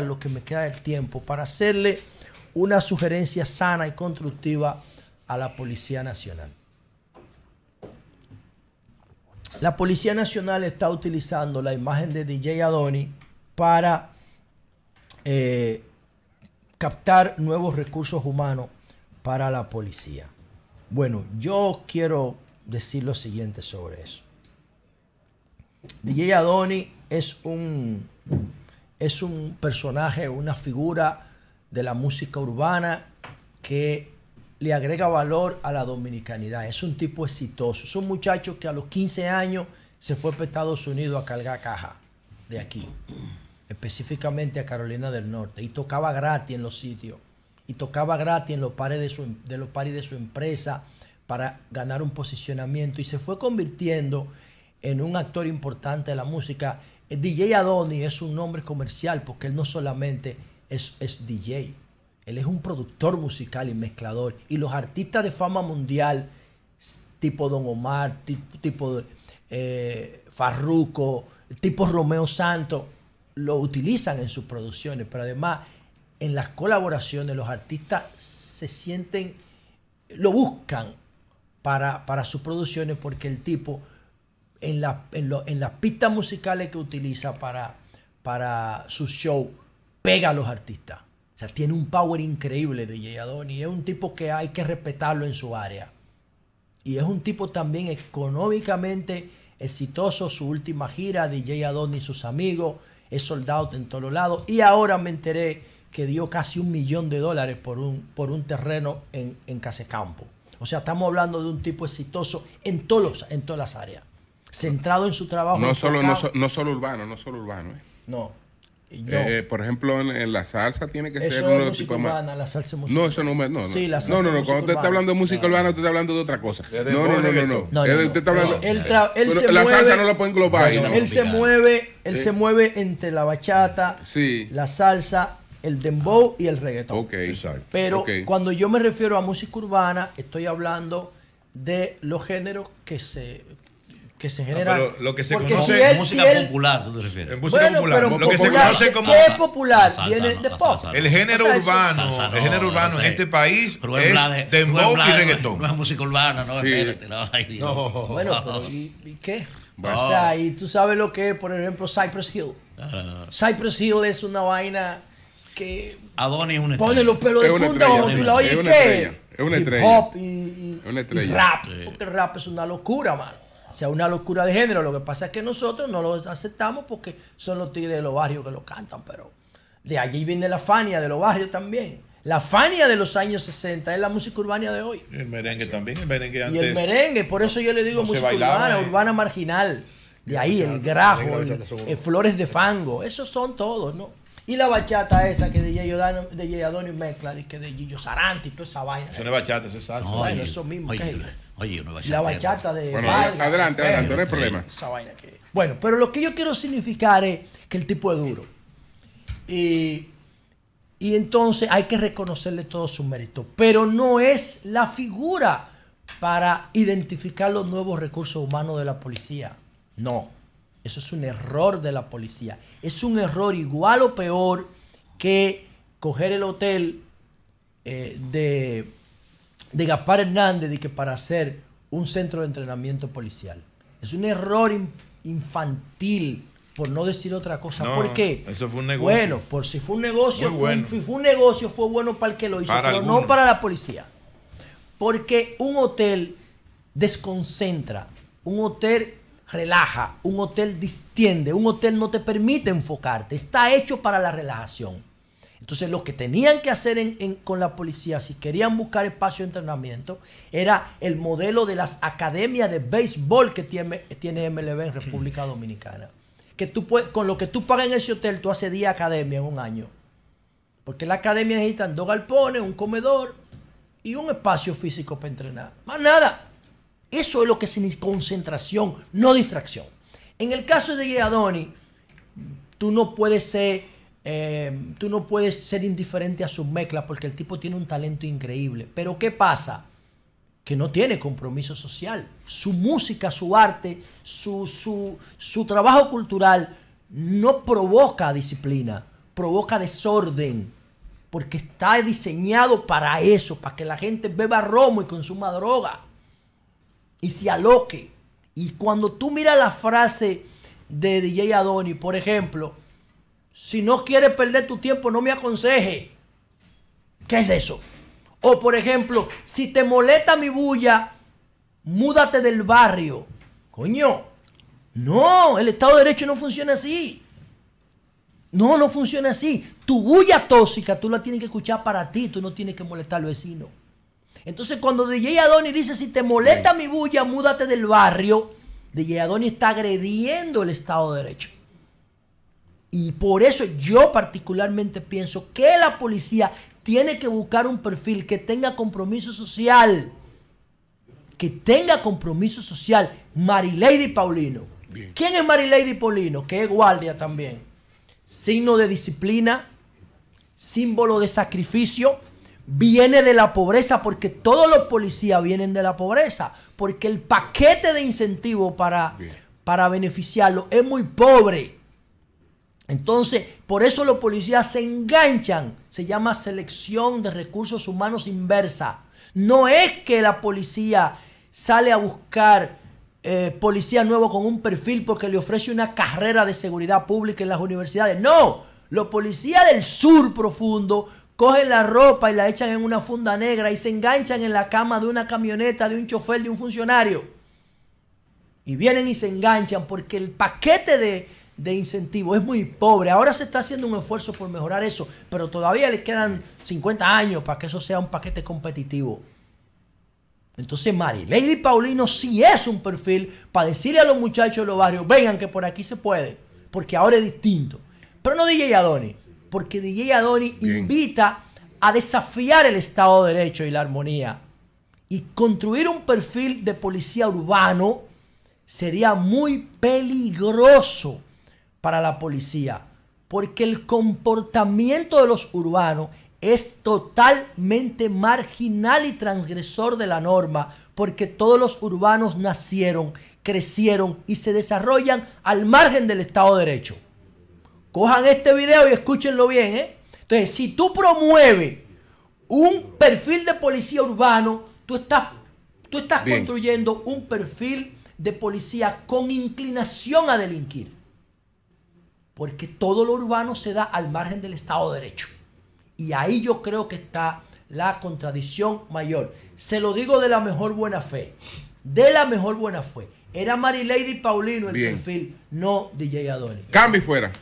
lo que me queda el tiempo para hacerle una sugerencia sana y constructiva a la Policía Nacional. La Policía Nacional está utilizando la imagen de DJ Adoni para eh, captar nuevos recursos humanos para la policía. Bueno, yo quiero decir lo siguiente sobre eso. DJ Adoni es un es un personaje, una figura de la música urbana que le agrega valor a la dominicanidad. Es un tipo exitoso. Es un muchacho que a los 15 años se fue para Estados Unidos a cargar caja de aquí, específicamente a Carolina del Norte, y tocaba gratis en los sitios, y tocaba gratis en los pares de su, em, los pares de su empresa para ganar un posicionamiento, y se fue convirtiendo en un actor importante de la música eh, DJ Adoni es un nombre comercial porque él no solamente es, DJ, él es un productor musical y mezclador. Y los artistas de fama mundial, tipo Don Omar, tipo, eh, Farruco, tipo Romeo Santos, lo utilizan en sus producciones. Pero además, en las colaboraciones, los artistas se sienten, lo buscan para, para sus producciones porque el tipo en, las pistas musicales que utiliza para, para su show, pega a los artistas. O sea, tiene un power increíble DJ y Es un tipo que hay que respetarlo en su área. Y es un tipo también económicamente exitoso. Su última gira, DJ Adoni y sus amigos, es soldado en todos lados. Y ahora me enteré que dio casi un millón de dólares por un, por un terreno en, en Casecampo. O sea, estamos hablando de un tipo exitoso en, todos, en todas las áreas centrado en su trabajo. No, solo, solo urbano, no solo urbano. ¿eh? No. Eh, por ejemplo, en, la salsa tiene que ser uno de los urbana, La salsa no, eso no me. No, no. no, no, Cuando usted está hablando de música urbana, usted está hablando de otra cosa. No, no, no, no. Eh, usted está hablando. la salsa no la puede englobar él se mueve, él se mueve entre la bachata, sí. la salsa, el dembow y el reggaetón. Ok, exacto. Pero cuando yo me refiero a música urbana, estoy hablando de los géneros que se que se genera. No, pero lo que se conoce si música popular, tú te refieres. Música popular. lo que se conoce como. ¿Qué popular? viene de pop. el género urbano, el género urbano en este país Rubén es de dembow y reggaetón. No es música urbana, no, sí. espérate. No, ay, Bueno, pero ¿y, y qué? O sea, y tú sabes lo que es, por ejemplo, Cypress Hill. Ah, Cypress Hill es una vaina que. Adonis es una Pone los pelos de punta, tú la oyes, ¿qué? Es una estrella. Hip hop y, rap. Porque rap es una locura, mano sea una locura de género. Lo que pasa es que nosotros no lo aceptamos porque son los tigres de los barrios que lo cantan, pero de allí viene la Fania de los barrios también. La Fania de los años 60 es la música urbana de hoy. El merengue también, el merengue antes. Y el merengue, por eso yo le digo música urbana, eh. urbana marginal. De ahí el grajo, eh, flores de fango, esos son todos, ¿no? Y la bachata esa que de J. de Adonis mezcla, que de Gillo Saranti y toda esa vaina. Eso no es bachata, eso es salsa. eso mismo. La bachata de. Bueno, adelante, adelante, no hay problema. Bueno, pero lo que yo quiero significar es que el tipo es duro. Y, entonces hay que reconocerle todo su mérito. Pero no es la figura para identificar los nuevos recursos humanos de la policía. No. Eso es un error de la policía. Es un error igual o peor que coger el hotel eh, de de Gaspar Hernández de que para hacer un centro de entrenamiento policial. Es un error infantil, por no decir otra cosa. porque ¿Por qué? Eso fue un negocio. Bueno, por si fue un negocio, fue, bueno. un negocio, fue bueno para el que lo hizo, pero no para la policía. Porque un hotel desconcentra, un hotel relaja, un hotel distiende, un hotel no te permite enfocarte, está hecho para la relajación. Entonces lo que tenían que hacer con la policía, si querían buscar espacio de entrenamiento, era el modelo de las academias de béisbol que tiene, tiene MLB en República Dominicana. Que tú con lo que tú pagas en ese hotel, tú haces 10 academias en un año. Porque la academia necesitan dos galpones, un comedor y un espacio físico para entrenar. Más nada. Eso es lo que significa concentración, no distracción. En el caso de Guiadoni, tú no puedes ser eh, tú no puedes ser indiferente a sus mezclas porque el tipo tiene un talento increíble. Pero ¿qué pasa? Que no tiene compromiso social. Su música, su arte, su, su trabajo cultural no provoca disciplina, provoca desorden. Porque está diseñado para eso, para que la gente beba romo y consuma droga. Y se aloque. Y cuando tú miras la frase de DJ Adoni, por ejemplo, si no quieres perder tu tiempo, no me aconseje. ¿Qué es eso? O por ejemplo, si te molesta mi bulla, múdate del barrio. Coño, no, el Estado de Derecho no funciona así. No, no funciona así. Tu bulla tóxica tú la tienes que escuchar para ti, tú no tienes que molestar al vecino. Entonces cuando DJ Adoni dice, si te molesta mi bulla, múdate del barrio, DJ Adoni está agrediendo el Estado de Derecho. Y por eso yo particularmente pienso que la policía tiene que buscar un perfil que tenga compromiso social. Que tenga compromiso social. Marilady Paulino. ¿Quién es Marilady Paulino? Que es guardia también. Signo de disciplina, símbolo de sacrificio, viene de la pobreza, porque todos los policías vienen de la pobreza, porque el paquete de incentivo para, para beneficiarlo es muy pobre. Entonces, por eso los policías se enganchan. Se llama selección de recursos humanos inversa. No es que la policía sale a buscar eh, policía nuevo con un perfil porque le ofrece una carrera de seguridad pública en las universidades. No, los policías del sur profundo cogen la ropa y la echan en una funda negra y se enganchan en la cama de una camioneta, de un chofer, de un funcionario. Y vienen y se enganchan porque el paquete de de incentivo. Es muy pobre. Ahora se está haciendo un esfuerzo por mejorar eso, pero todavía le quedan 50 años para que eso sea un paquete competitivo. Entonces, Mari Lady Paulino sí es un perfil para decirle a los muchachos de los barrios, vengan que por aquí se puede, porque ahora es distinto. Pero no DJ Adoni, porque DJ Adoni invita a desafiar el Estado de Derecho y la armonía. Y construir un perfil de policía urbano sería muy peligroso para la policía, porque el comportamiento de los urbanos es totalmente marginal y transgresor de la norma, porque todos los urbanos nacieron, crecieron y se desarrollan al margen del Estado de Derecho. Cojan este video y escúchenlo bien. ¿eh? Entonces, si tú promueves un perfil de policía urbano, tú estás, tú estás construyendo un perfil de policía con inclinación a delinquir porque todo lo urbano se da al margen del Estado de Derecho. Y ahí yo creo que está la contradicción mayor. Se lo digo de la mejor buena fe. De la mejor buena fe. Era Marilady Paulino el perfil, no DJ Adonis. Cambio fuera.